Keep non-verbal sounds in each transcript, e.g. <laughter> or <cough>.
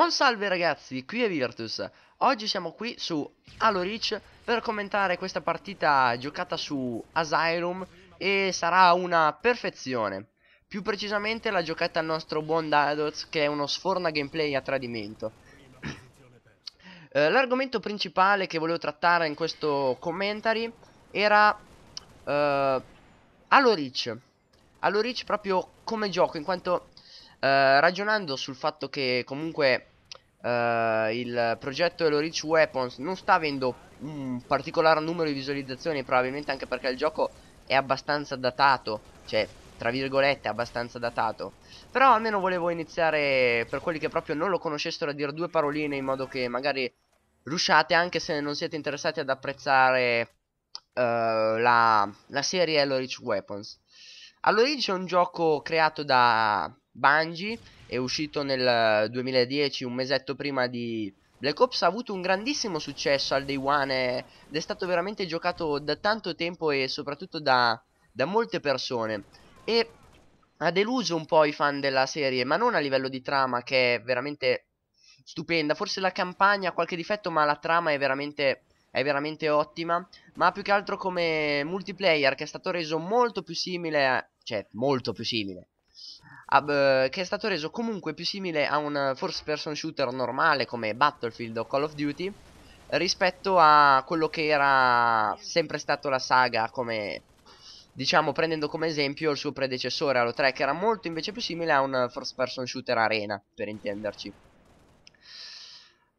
Buon salve ragazzi, qui è Virtus Oggi siamo qui su Halo Reach per commentare questa partita giocata su Asylum E sarà una perfezione Più precisamente la giocata al nostro buon Dadoz che è uno sforna gameplay a tradimento <clears throat> eh, L'argomento principale che volevo trattare in questo commentary era eh, Halo Reach Halo Reach proprio come gioco in quanto eh, ragionando sul fatto che comunque Uh, il progetto Hello Reach Weapons non sta avendo un particolare numero di visualizzazioni probabilmente anche perché il gioco è abbastanza datato cioè tra virgolette abbastanza datato però almeno volevo iniziare per quelli che proprio non lo conoscessero a dire due paroline in modo che magari riusciate anche se non siete interessati ad apprezzare uh, la, la, serie Hello Reach Weapons Hello Reach è un gioco creato da Bungie è uscito nel 2010, eh, un mesetto prima di Black Ops ha avuto un grandissimo successo al day one ed è stato veramente giocato da tanto tempo e soprattutto da, da, molte persone e ha deluso un po' i fan della serie ma non a livello di trama che è veramente stupenda forse la campagna ha qualche difetto ma la trama è veramente, è veramente ottima ma più che altro come multiplayer che è stato reso molto più simile a, cioè molto più simile eh, che è stato reso comunque più simile a un first person shooter normale come Battlefield o Call of Duty rispetto a quello che era sempre stato la saga come diciamo prendendo come esempio il suo predecessore Halo 3 che era molto invece più simile a un first person shooter arena per intenderci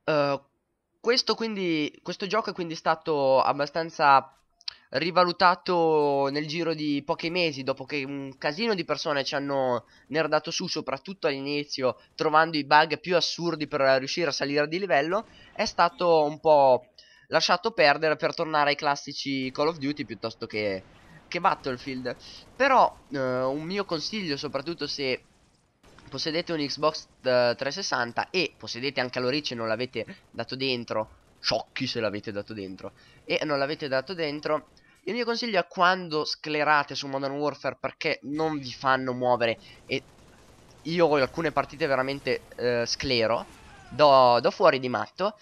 uh, questo, quindi, questo gioco è quindi stato abbastanza rivalutato nel giro di pochi mesi dopo che un casino di persone ci hanno nerdato su soprattutto all'inizio trovando i bug più assurdi per riuscire a salire di livello è stato un po' lasciato perdere per tornare ai classici Call of Duty piuttosto che, che Battlefield però eh, un mio consiglio soprattutto se possedete un Xbox 360 eh, e possedete anche l'Orice e non l'avete dato dentro sciocchi se l'avete dato dentro e non l'avete dato dentro il mio consiglio è quando sclerate su Modern Warfare perché non vi fanno muovere e io ho alcune partite veramente eh, sclero, do, do, fuori di matto,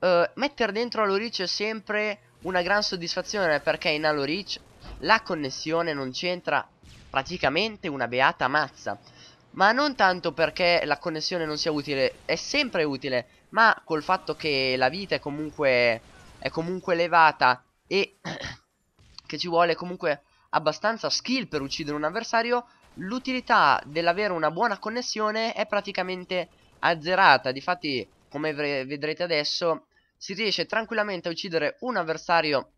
eh, mettere dentro Halo Reach è sempre una gran soddisfazione perché in Halo Reach la connessione non c'entra praticamente una beata mazza. Ma non tanto perché la connessione non sia utile, è sempre utile, ma col fatto che la vita è comunque, è comunque elevata e <clears throat> che ci vuole comunque abbastanza skill per uccidere un avversario, l'utilità dell'avere una buona connessione è praticamente azzerata. Difatti, come vedrete adesso, si riesce tranquillamente a uccidere un avversario,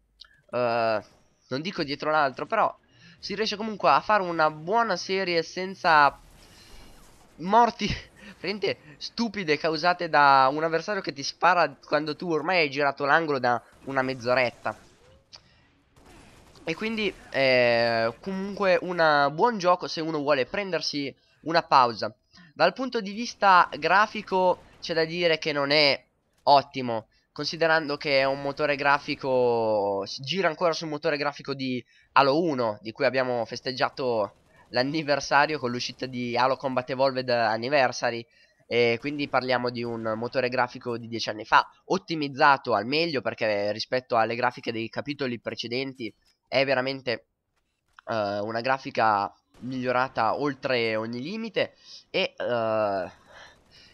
eh, non dico dietro l'altro, però si riesce comunque a fare una buona serie senza morti praticamente <laughs> stupide causate da un avversario che ti spara quando tu ormai hai girato l'angolo da una mezz'oretta. E quindi è eh, comunque un buon gioco se uno vuole prendersi una pausa. Dal punto di vista grafico c'è da dire che non è ottimo, considerando che è un motore grafico, si gira ancora sul motore grafico di Halo 1, di cui abbiamo festeggiato l'anniversario con l'uscita di Halo Combat Evolved Anniversary, e quindi parliamo di un motore grafico di 10 anni fa, ottimizzato al meglio perché rispetto alle grafiche dei capitoli precedenti è veramente uh, una grafica migliorata oltre ogni limite e, uh,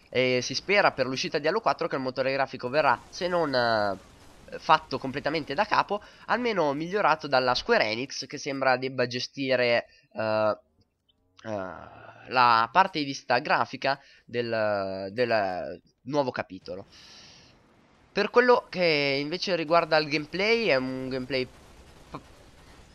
e si spera per l'uscita di Halo 4 che il motore grafico verrà, se non uh, fatto completamente da capo, almeno migliorato dalla Square Enix che sembra debba gestire la parte di vista grafica del, del nuovo capitolo. Per quello che invece riguarda il gameplay, è un gameplay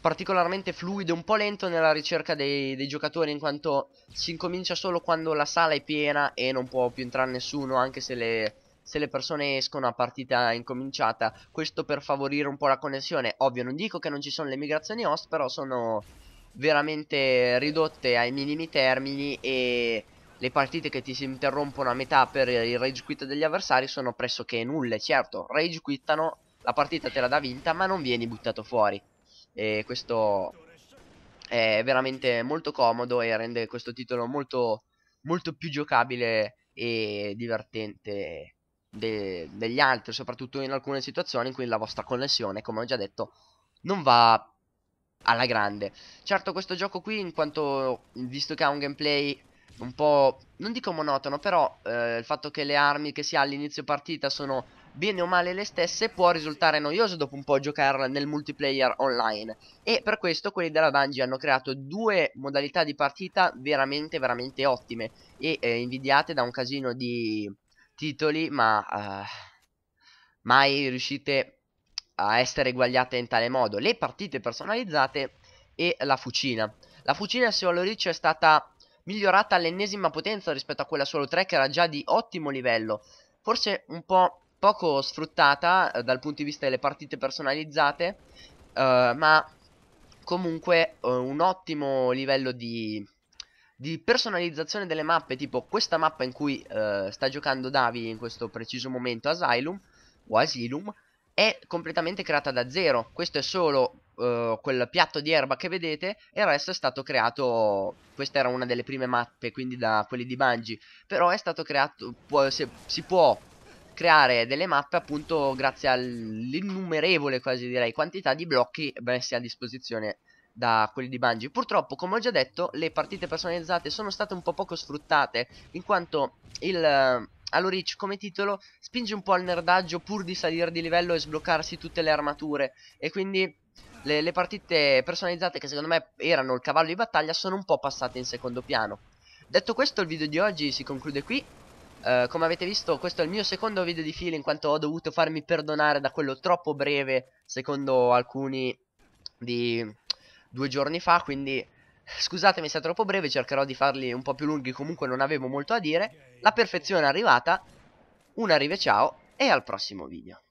particolarmente fluido, e un po' lento nella ricerca dei, dei, giocatori in quanto si incomincia solo quando la sala è piena e non può più entrare nessuno anche se le, se le persone escono a partita incominciata, questo per favorire un po' la connessione, ovvio non dico che non ci sono le migrazioni host però sono veramente ridotte ai minimi termini e le partite che ti si interrompono a metà per il rage quit degli avversari sono pressoché nulle, certo rage quittano, la partita te la dà vinta ma non vieni buttato fuori e questo è veramente molto comodo e rende questo titolo molto, molto più giocabile e divertente de degli altri, soprattutto in alcune situazioni in cui la vostra connessione, come ho già detto, non va alla grande. Certo questo gioco qui, in quanto visto che ha un gameplay un po', non dico monotono, però eh, il fatto che le armi che si ha all'inizio partita sono bene o male le stesse può risultare noioso dopo un po' giocare nel multiplayer online e per questo quelli della Bungie hanno creato due modalità di partita veramente veramente ottime e eh, invidiate da un casino di titoli ma eh, mai riuscite a essere eguagliate in tale modo le partite personalizzate e la fucina la fucina se lo dice è stata migliorata all'ennesima potenza rispetto a quella solo 3 che era già di ottimo livello. Forse un po' poco sfruttata eh, dal punto di vista delle partite personalizzate, eh, ma comunque eh, un ottimo livello di, di, personalizzazione delle mappe, tipo questa mappa in cui eh, sta giocando Davi in questo preciso momento Asylum, o Asylum, è completamente creata da zero, questo è solo Uhm, quel piatto di erba che vedete e il resto è stato creato questa era una delle prime mappe quindi da quelli di Bungie però è stato creato può, se, si può creare delle mappe appunto grazie all'innumerevole quasi direi quantità di blocchi messi a disposizione da quelli di Bungie. Purtroppo, come ho già detto, le partite personalizzate sono state un po' poco sfruttate, in quanto il eh, Halo Reach come titolo spinge un po' al nerdaggio pur di salire di livello e sbloccarsi tutte le armature, e quindi le, le partite personalizzate che secondo me erano il cavallo di battaglia sono un po' passate in secondo piano. Detto questo il video di oggi si conclude qui. Uh, come avete visto questo è il mio secondo video di fila in quanto ho dovuto farmi perdonare da quello troppo breve secondo alcuni di due giorni fa quindi scusatemi se è troppo breve cercherò di farli un po' più lunghi comunque non avevo molto a dire la perfezione è arrivata un arrive ciao e al prossimo video